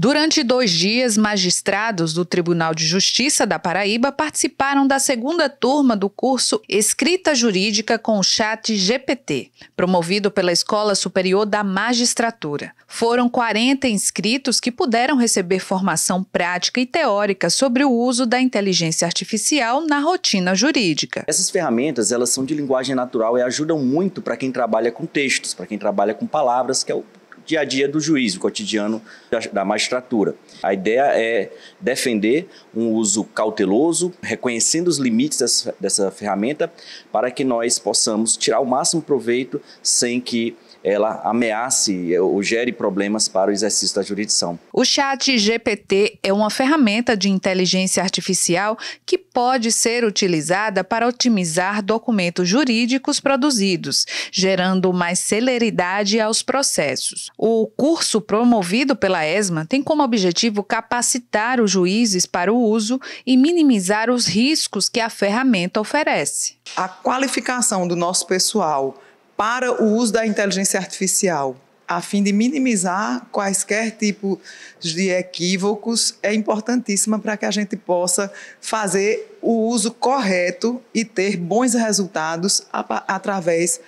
Durante dois dias, magistrados do Tribunal de Justiça da Paraíba participaram da segunda turma do curso Escrita Jurídica com o Chat GPT, promovido pela Escola Superior da Magistratura. Foram 40 inscritos que puderam receber formação prática e teórica sobre o uso da inteligência artificial na rotina jurídica. Essas ferramentas, elas são de linguagem natural e ajudam muito para quem trabalha com textos, para quem trabalha com palavras, que é o dia a dia do juiz, o cotidiano da, magistratura. A ideia é defender um uso cauteloso, reconhecendo os limites dessa ferramenta, para que nós possamos tirar o máximo proveito sem que ela ameace é, ou gere problemas para o exercício da jurisdição. O chat GPT é uma ferramenta de inteligência artificial que pode ser utilizada para otimizar documentos jurídicos produzidos, gerando mais celeridade aos processos. O curso promovido pela ESMA tem como objetivo capacitar os juízes para o uso e minimizar os riscos que a ferramenta oferece. A qualificação do nosso pessoal para o uso da inteligência artificial, a fim de minimizar quaisquer tipos de equívocos, é importantíssima para que a gente possa fazer o uso correto e ter bons resultados através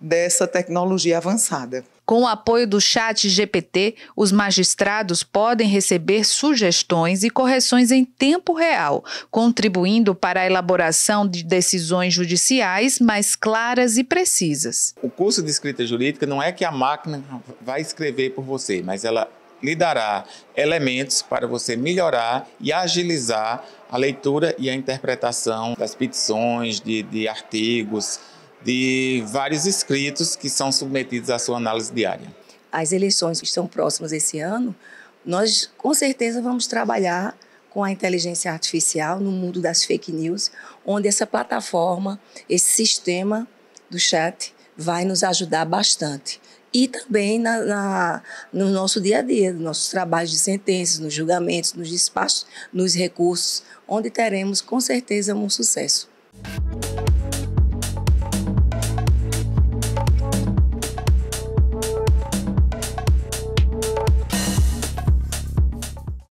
dessa tecnologia avançada. Com o apoio do Chat GPT, os magistrados podem receber sugestões e correções em tempo real, contribuindo para a elaboração de decisões judiciais mais claras e precisas. O curso de escrita jurídica não é que a máquina vai escrever por você, mas ela lhe dará elementos para você melhorar e agilizar a leitura e a interpretação das petições, de, de artigos, de vários escritos que são submetidos à sua análise diária. As eleições que estão próximas esse ano, nós com certeza vamos trabalhar com a inteligência artificial no mundo das fake news, onde essa plataforma, esse sistema do chat vai nos ajudar bastante. E também na, na, no nosso dia a dia, nos nossos trabalhos de sentenças, nos julgamentos, nos despachos, nos recursos, onde teremos com certeza um sucesso.